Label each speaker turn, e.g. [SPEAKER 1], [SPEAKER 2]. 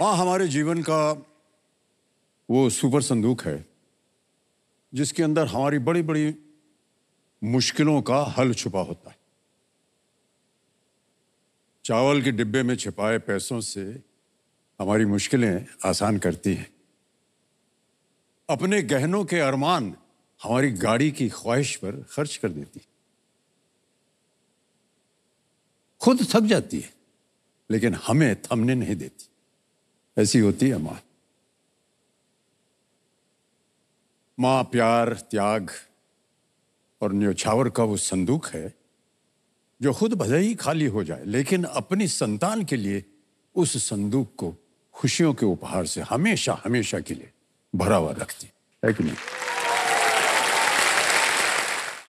[SPEAKER 1] माँ हमारे जीवन का वो सुपर संदूक है जिसके अंदर हमारी बड़ी बड़ी मुश्किलों का हल छुपा होता है चावल के डिब्बे में छिपाए पैसों से हमारी मुश्किलें आसान करती हैं अपने गहनों के अरमान हमारी गाड़ी की ख्वाहिश पर खर्च कर देती है खुद थक जाती है लेकिन हमें थमने नहीं देती ऐसी होती है माँ माँ प्यार त्याग और न्योछावर का वो संदूक है जो खुद भले ही खाली हो जाए लेकिन अपनी संतान के लिए उस संदूक को खुशियों के उपहार से हमेशा हमेशा के लिए भरा हुआ रखती है कि नहीं